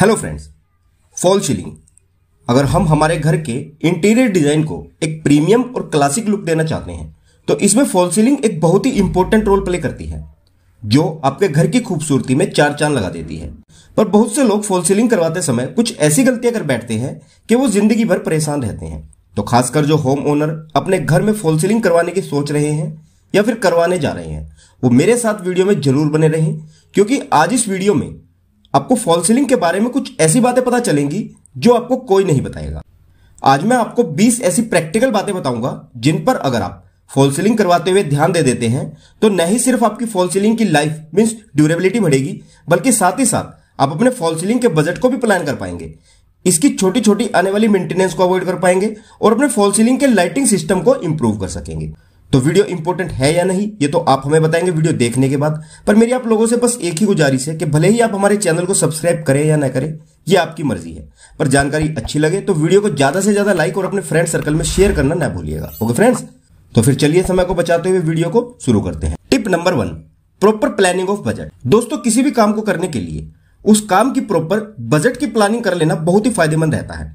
hello friends fall ceiling अगर हम हमारे घर के इंटीरियर डिजाइन को एक प्रीमियम और क्लासिक लुक देना चाहते हैं तो इसमें फॉल सीलिंग एक बहुत ही इंपॉर्टेंट रोल प्ले करती है जो आपके घर की खूबसूरती में चार चांद लगा देती है पर बहुत से लोग फॉल सीलिंग करवाते समय कुछ ऐसी गलतियां कर बैठते हैं कि वो जिंदगी भर परेशान रहते हैं तो खासकर जो होम ओनर अपने घर में फॉल सीलिंग करवाने की सोच रहे हैं या फिर करवाने जा रहे हैं वो मेरे साथ वीडियो में जरूर बने रहें क्योंकि आज इस वीडियो में आपको फॉल सीलिंग के बारे में कुछ ऐसी बातें पता चलेंगी जो आपको कोई नहीं बताएगा आज मैं आपको 20 ऐसी प्रैक्टिकल बातें बताऊंगा जिन पर अगर आप फॉल सीलिंग करवाते हुए ध्यान दे देते हैं तो न ही सिर्फ आपकी फॉल सीलिंग की लाइफ मीन्स ड्यूरेबिलिटी बढ़ेगी बल्कि साथ ही साथ आप अपने फॉल सीलिंग के बजट को भी प्लान कर पाएंगे इसकी छोटी छोटी आने वाली मेंटेनेंस को अवॉइड कर पाएंगे और अपने फॉल सीलिंग के लाइटिंग सिस्टम को इंप्रूव कर सकेंगे तो वीडियो इंपॉर्टेंट है या नहीं ये तो आप हमें बताएंगे वीडियो देखने के बाद पर मेरी आप लोगों से बस एक ही गुजारिश है कि भले ही आप हमारे चैनल को सब्सक्राइब करें या ना करें ये आपकी मर्जी है पर जानकारी अच्छी लगे तो वीडियो को ज्यादा से ज्यादा लाइक और अपने फ्रेंड सर्कल में शेयर करना ना भूलिएगा ओके फ्रेंड्स तो फिर चलिए समय को बचाते हुए वीडियो को शुरू करते हैं tip number one proper planning of budget दोस्तों किसी भी काम को करने के लिए उस काम की प्रॉपर बजट की प्लानिंग कर लेना बहुत ही फायदेमंद रहता है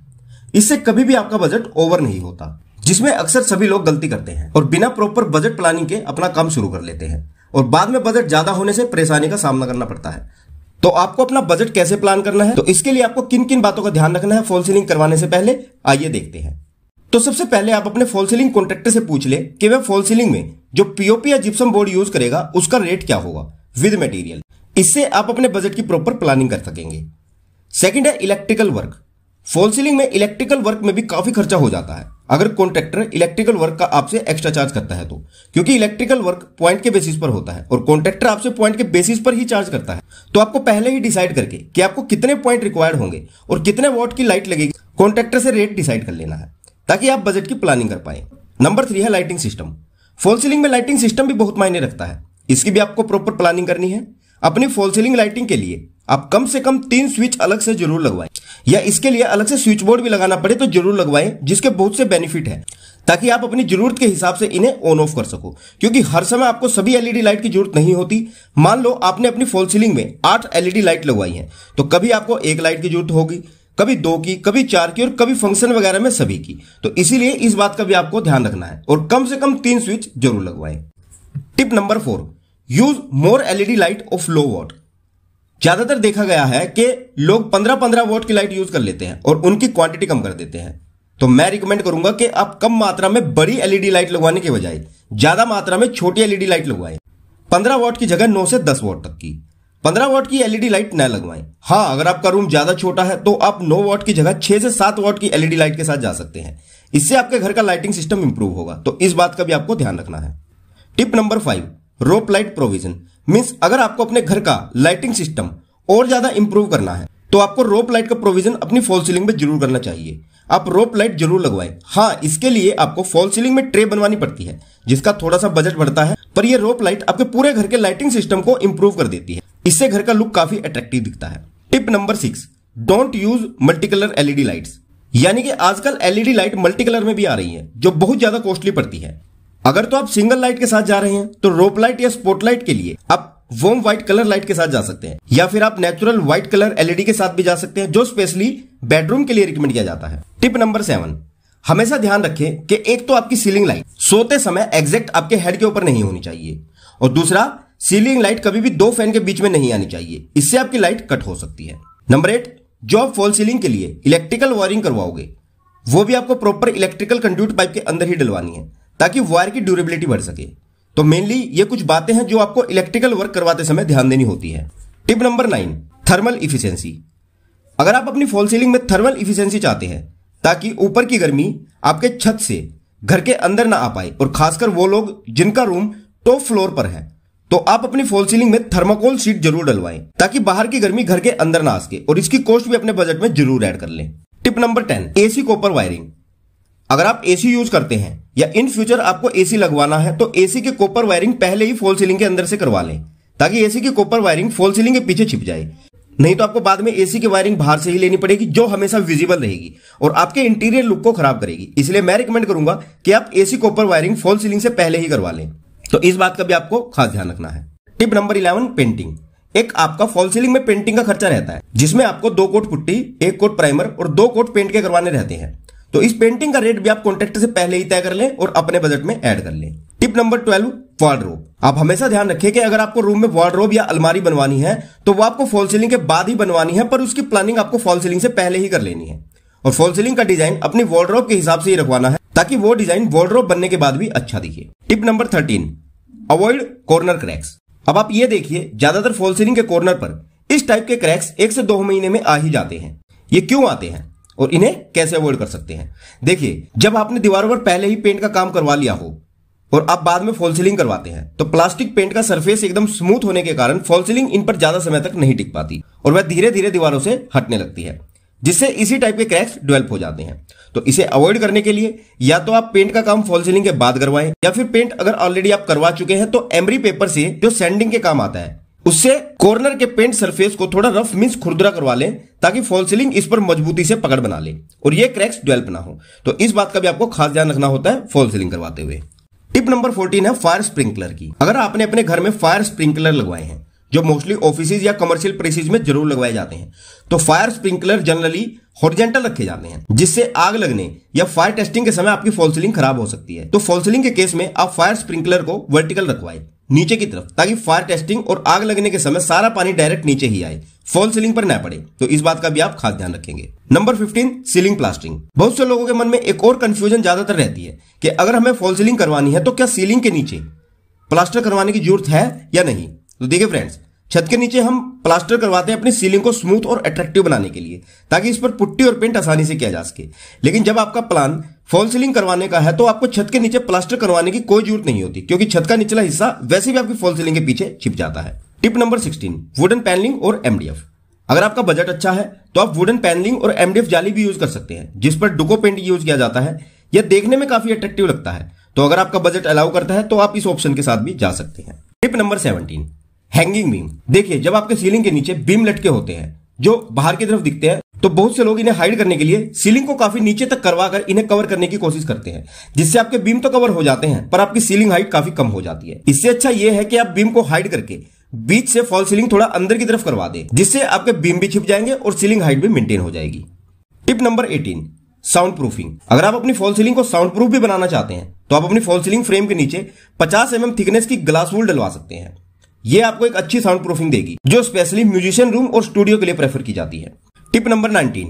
इससे कभी भी आपका बजट ओवर नहीं होता जिसमें अक्सर सभी लोग गलती करते हैं और बिना प्रॉपर बजट प्लानिंग के अपना काम शुरू कर लेते हैं और बाद में बजट ज्यादा होने से परेशानी का सामना करना पड़ता है तो आपको अपना बजट कैसे प्लान करना है तो इसके लिए आपको किन किन बातों का ध्यान रखना है फॉल सीलिंग करवाने से पहले आइए देखते हैं तो सबसे पहले आप अपने फॉल सीलिंग कॉन्ट्रेक्टर से पूछ ले कि वह फॉल सीलिंग में जो पीओपी या जिप्सम बोर्ड यूज करेगा उसका रेट क्या होगा विद मटेरियल इससे आप अपने बजट की प्रॉपर प्लानिंग कर सकेंगे सेकेंड है इलेक्ट्रिकल वर्क फॉल सीलिंग में इलेक्ट्रिकल वर्क में भी काफी खर्चा हो जाता है अगर कॉन्ट्रेक्टर इलेक्ट्रिकल वर्क का आपसे एक्स्ट्रा चार्ज करता है तो क्योंकि इलेक्ट्रिकल वर्क पॉइंट के बेसिस पर होता है और कॉन्ट्रेक्टर आपसे पॉइंट के बेसिस पर ही चार्ज करता है तो आपको पहले ही डिसाइड करके कि आपको कितने पॉइंट रिक्वायर्ड होंगे और कितने वॉट की लाइट लगेगी कॉन्ट्रेक्टर से रेट डिसाइड कर लेना है ताकि आप बजट की प्लानिंग कर पाए नंबर थ्री है लाइटिंग सिस्टम फॉल सीलिंग में लाइटिंग सिस्टम भी बहुत मायने रखता है इसकी भी आपको प्रॉपर प्लानिंग करनी है अपनी फॉल सीलिंग लाइटिंग के लिए आप कम से कम तीन स्विच अलग से जरूर लगवाएं या इसके लिए अलग से स्विच बोर्ड भी लगाना पड़े तो जरूर लगवाएं जिसके बहुत से बेनिफिट है ताकि आप अपनी जरूरत के हिसाब से इन्हें ऑन ऑफ कर सको क्योंकि हर समय आपको सभी एलईडी लाइट की जरूरत नहीं होती मान लो आपने अपनी फॉल सीलिंग में आठ एलईडी लाइट लगवाई है तो कभी आपको एक लाइट की जरूरत होगी कभी दो की कभी चार की और कभी फंक्शन वगैरह में सभी की तो इसीलिए इस बात का भी आपको ध्यान रखना है और कम से कम तीन स्विच जरूर लगवाएं tip number four use more LED light of low watt ज्यादातर देखा गया है कि लोग 15-15 वोट की लाइट यूज कर लेते हैं और उनकी क्वांटिटी कम कर देते हैं तो मैं रिकमेंड करूंगा कि आप कम मात्रा में बड़ी एलईडी लाइट लगवाने के बजाय ज्यादा मात्रा में छोटी एलईडी लाइट लगवाएं पंद्रह वोट की जगह नौ से दस वोट तक की पंद्रह वोट की एलईडी लाइट न लगवाएं हाँ अगर आपका रूम ज्यादा छोटा है तो आप नौ वॉट की जगह छह से सात वोट की एलईडी लाइट के साथ जा सकते हैं इससे आपके घर का लाइटिंग सिस्टम इंप्रूव होगा तो इस बात का भी आपको ध्यान रखना है tip number five rope light provision means अगर आपको अपने घर का लाइटिंग सिस्टम और ज्यादा इंप्रूव करना है तो आपको रोप लाइट का प्रोविजन अपनी फॉल सीलिंग में जरूर करना चाहिए आप रोप लाइट जरूर लगवाएं हाँ इसके लिए आपको फॉल सीलिंग में ट्रे बनवानी पड़ती है जिसका थोड़ा सा बजट बढ़ता है पर यह रोप लाइट आपके पूरे घर के लाइटिंग सिस्टम को इंप्रूव कर देती है इससे घर का लुक काफी अट्रैक्टिव दिखता है tip number six don't use multi colour LED lights यानी कि आजकल एलईडी लाइट मल्टी कलर में भी आ रही है जो बहुत ज्यादा कॉस्टली पड़ती है अगर तो आप सिंगल लाइट के साथ जा रहे हैं तो रोप लाइट या स्पॉटलाइट के लिए आप वोम व्हाइट कलर लाइट के साथ जा सकते हैं या फिर आप नेचुरल व्हाइट कलर एलईडी के साथ भी जा सकते हैं जो स्पेशली बेडरूम के लिए रिकमेंड किया जाता है टिप नंबर सेवन हमेशा ध्यान रखें कि एक तो आपकी सीलिंग लाइट सोते समय एग्जैक्ट आपके हेड के ऊपर नहीं होनी चाहिए और दूसरा सीलिंग लाइट कभी भी दो फैन के बीच में नहीं आनी चाहिए इससे आपकी लाइट कट हो सकती है नंबर एट जो आप फॉल सीलिंग के लिए इलेक्ट्रिकल वायरिंग करवाओगे वो भी आपको प्रॉपर इलेक्ट्रिकल कंड्यूट पाइप के अंदर ही डलवानी है ताकि वायर की ड्यूरेबिलिटी बढ़ सके तो मेनली ये कुछ बातें हैं जो आपको इलेक्ट्रिकल वर्क करवाते समय ध्यान देनी होती है tip number nine thermal efficiency अगर आप अपनी फॉल सीलिंग में थर्मल इफिशियंसी चाहते हैं ताकि ऊपर की गर्मी आपके छत से घर के अंदर ना आ पाए और खासकर वो लोग जिनका रूम टॉप फ्लोर पर है तो आप अपनी फॉल सीलिंग में थर्माकोल सीट जरूर डलवाएं ताकि बाहर की गर्मी घर के अंदर ना आ सके और इसकी कॉस्ट भी अपने बजट में जरूर ऐड कर लें tip number ten AC copper wiring अगर आप एसी यूज करते हैं या इन फ्यूचर आपको एसी लगवाना है तो एसी के कॉपर वायरिंग पहले ही फॉल सीलिंग के अंदर से करवा लें ताकि एसी की कोपर वायरिंग फॉल सीलिंग के पीछे छिप जाए नहीं तो आपको बाद में एसी की वायरिंग बाहर से ही लेनी पड़ेगी जो हमेशा विजिबल रहेगी और आपके इंटीरियर लुक को खराब करेगी इसलिए मैं रिकमेंड करूंगा कि आप AC copper wiring fall ceiling से पहले ही करवा लें तो इस बात का भी आपको खास ध्यान रखना है टिप नंबर इलेवन पेंटिंग एक आपका फॉल सीलिंग में पेंटिंग का खर्चा रहता है जिसमें आपको दो कोट पुट्टी एक कोट प्राइमर और दो कोट पेंट के करवाने रहते हैं तो इस पेंटिंग का रेट भी आप कॉन्ट्रेक्टर से पहले ही तय कर लें और अपने बजट में ऐड कर लें टिप नंबर ट्वेल्व वार्डरोब आप हमेशा ध्यान रखें कि अगर आपको रूम में वार्डरोब या अलमारी बनवानी है तो वो आपको फॉल सीलिंग के बाद ही बनवानी है पर उसकी प्लानिंग आपको फॉल सीलिंग से पहले ही कर लेनी है और फॉल सीलिंग का डिजाइन अपने वार्डरोब के हिसाब से ही रखवाना है ताकि वो डिजाइन वार्डरोब बनने के बाद भी अच्छा दिखे tip number thirteen avoid corner cracks अब आप ये देखिए ज्यादातर फॉल सीलिंग के कॉर्नर पर इस टाइप के क्रैक्स एक से दो महीने में आ ही जाते हैं ये क्यों आते हैं और इन्हें कैसे अवॉइड कर सकते हैं देखिए जब आपने दीवारों पर पहले ही पेंट का काम करवा लिया हो और आप बाद में फॉल सीलिंग करवाते हैं तो प्लास्टिक पेंट का सरफेस एकदम स्मूथ होने के कारण फॉल सीलिंग इन पर ज्यादा समय तक नहीं टिक पाती और वह धीरे धीरे दीवारों से हटने लगती है जिससे इसी टाइप के क्रैक्स डेवलप हो जाते हैं तो इसे अवॉइड करने के लिए या तो आप पेंट का काम फॉल सीलिंग के बाद करवाएं या फिर पेंट अगर ऑलरेडी आप करवा चुके हैं तो एमरी पेपर से जो सैंडिंग के काम आता है उससे कॉर्नर के पेंट सरफेस को थोड़ा रफ मीन्स खुरदरा करवा लें ताकि फॉल सीलिंग इस पर मजबूती से पकड़ बना ले और ये क्रैक्स डेवलप ना हो तो इस बात का भी आपको खास ध्यान रखना होता है फॉल सीलिंग करवाते हुए टिप नंबर फोर्टीन है फायर स्प्रिंकलर की अगर आपने अपने घर में फायर स्प्रिंकलर लगवाए हैं जो मोस्टली ऑफिस या कमर्शियल प्लेसेज में जरूर लगवाए जाते हैं तो फायर स्प्रिंकलर जनरली हॉरिजेंटल रखे जाते हैं जिससे आग लगने या फायर टेस्टिंग के समय आपकी फॉल सीलिंग खराब हो सकती है तो फॉल सीलिंग के केस में आप फायर स्प्रिंकलर को वर्टिकल रखवाएं नीचे की तरफ ताकि फायर टेस्टिंग और आग लगने के समय सारा पानी डायरेक्ट नीचे ही आए फॉल सीलिंग पर न पड़े तो इस बात का भी आप खास ध्यान रखेंगे नंबर 15 सीलिंग प्लास्टिंग बहुत से लोगों के मन में एक और कंफ्यूजन ज्यादातर रहती है कि अगर हमें फॉल सीलिंग करवानी है तो क्या सीलिंग के नीचे प्लास्टर करवाने की जरूरत है या नहीं तो देखिए फ्रेंड्स छत के नीचे हम प्लास्टर करवाते हैं अपनी सीलिंग को स्मूथ और अट्रैक्टिव बनाने के लिए ताकि इस पर पुट्टी और पेंट आसानी से किया जा सके लेकिन जब आपका प्लान फॉल सीलिंग करवाने का है तो आपको छत के नीचे प्लास्टर करवाने की कोई जरूरत नहीं होती क्योंकि छत का निचला हिस्सा वैसे भी आपकी फॉल सीलिंग के पीछे छिप जाता है tip number sixteen wooden panelling और एमडीएफ अगर आपका बजट अच्छा है तो आप वुडन पैनलिंग और एमडीएफ जाली भी यूज कर सकते हैं जिस पर डुको पेंट यूज किया जाता है यह देखने में काफी अट्रैक्टिव लगता है तो अगर आपका बजट अलाउ करता है तो आप इस ऑप्शन के साथ भी जा सकते हैं tip number seventeen hanging beam देखिए जब आपके सीलिंग के नीचे बीम लटके होते हैं जो बाहर की तरफ दिखते हैं तो बहुत से लोग इन्हें हाइड करने के लिए सीलिंग को काफी नीचे तक करवा कर इन्हें कवर करने की कोशिश करते हैं जिससे आपके बीम तो कवर हो जाते हैं पर आपकी सीलिंग हाइट काफी कम हो जाती है इससे अच्छा यह है कि आप बीम को हाइड करके बीच से फॉल सीलिंग थोड़ा अंदर की तरफ करवा दे जिससे आपके बीम भी छिप जाएंगे और सीलिंग हाइट भी मेंटेन हो जाएगी tip number eighteen sound proofing अगर आप अपनी फॉल सीलिंग को साउंड प्रूफ भी बनाना चाहते हैं तो आप अपनी फॉल सीलिंग फ्रेम के नीचे 50 एम mm थिकनेस की ग्लास वूल डलवा सकते हैं ये आपको एक अच्छी साउंड प्रूफिंग देगी जो स्पेशली म्यूजिशियन रूम और स्टूडियो के लिए प्रेफर की जाती है tip number nineteen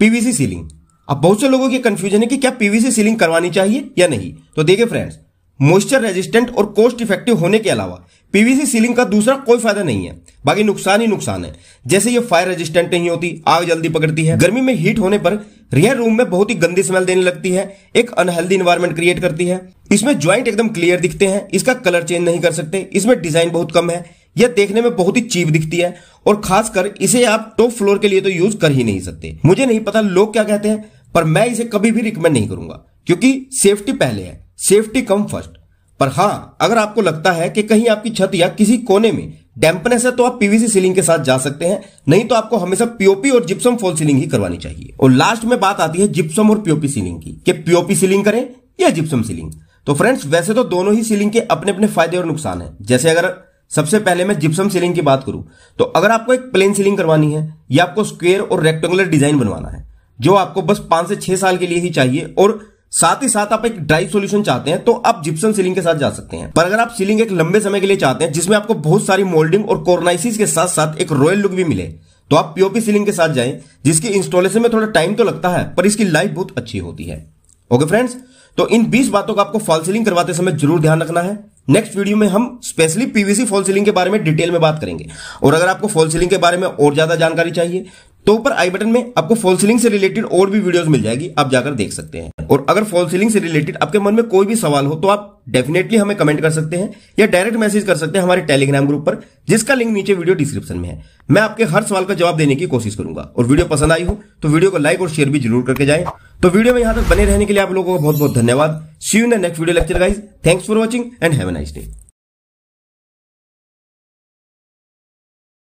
PVC ceiling अब बहुत से लोगों की कंफ्यूजन है कि क्या पीवीसी सीलिंग करवानी चाहिए या नहीं तो देखिए फ्रेंड्स मॉइस्चर रेजिस्टेंट और कॉस्ट इफेक्टिव होने के अलावा पीवीसी सीलिंग का दूसरा कोई फायदा नहीं है बाकी नुकसान ही नुकसान है जैसे ये फायर रेजिस्टेंट नहीं होती आग जल्दी पकड़ती है गर्मी में हीट होने पर रियर रूम में बहुत ही गंदी स्मेल देने लगती है एक अनहेल्दी इन्वायरमेंट क्रिएट करती है इसमें ज्वाइंट एकदम क्लियर दिखते हैं इसका कलर चेंज नहीं कर सकते इसमें डिजाइन बहुत कम है यह देखने में बहुत ही चीप दिखती है और खासकर इसे आप टॉप फ्लोर के लिए तो यूज कर ही नहीं सकते मुझे नहीं पता लोग क्या कहते हैं पर मैं इसे कभी भी रिकमेंड नहीं करूंगा क्योंकि सेफ्टी पहले है सेफ्टी कम फर्स्ट पर हाँ अगर आपको लगता है कि कहीं आपकी छत या किसी कोने में डैम्पनेस है तो आप पीवीसी सीलिंग के साथ जा सकते हैं नहीं तो आपको हमेशा पीओपी और जिप्सम फॉल सीलिंग ही करवानी चाहिए और लास्ट में बात आती है जिप्सम और पीओपी सीलिंग की कि पीओपी सीलिंग करें या जिप्सम सीलिंग तो फ्रेंड्स वैसे तो दोनों ही सीलिंग के अपने अपने फायदे और नुकसान है जैसे अगर सबसे पहले मैं जिप्सम सीलिंग की बात करूं तो अगर आपको एक प्लेन सीलिंग करवानी है या आपको स्क्वेयर और रेक्टेंगुलर डिजाइन बनवाना है जो आपको बस पांच से छह साल के लिए ही चाहिए और साथ ही साथ आप एक ड्राई सॉल्यूशन चाहते हैं तो आप जिप्सन सीलिंग के साथ जा सकते हैं पर अगर आप सीलिंग एक लंबे समय के लिए चाहते हैं जिसमें आपको बहुत सारी मोल्डिंग और कोरोनाइसिस के साथ साथ एक रॉयल लुक भी मिले तो आप पीओपी सीलिंग के साथ जाएं जिसकी इंस्टॉलेशन में थोड़ा टाइम तो लगता है पर इसकी लाइफ बहुत अच्छी होती है ओके फ्रेंड्स तो इन बीस बातों का आपको फॉल सीलिंग करवाते समय जरूर ध्यान रखना है नेक्स्ट वीडियो में हम स्पेशली पीवीसी फॉल सीलिंग के बारे में डिटेल में बात करेंगे और अगर आपको फॉल सीलिंग के बारे में और ज्यादा जानकारी चाहिए तो ऊपर आई बटन में आपको फॉल सीलिंग से रिलेटेड और भी वीडियोस मिल जाएगी आप जाकर देख सकते हैं और अगर फॉल सीलिंग से रिलेटेड आपके मन में कोई भी सवाल हो तो आप डेफिनेटली हमें कमेंट कर सकते हैं या डायरेक्ट मैसेज कर सकते हैं हमारे टेलीग्राम ग्रुप पर जिसका लिंक नीचे वीडियो डिस्क्रिप्शन में है मैं आपके हर सवाल का जवाब देने की कोशिश करूंगा और वीडियो पसंद आई हो तो वीडियो को लाइक और शेयर भी जरूर करके जाए तो वीडियो में यहां तक बने रहने के लिए आप लोगों का बहुत बहुत धन्यवाद see you next video lecture guys thanks for watching and have nice day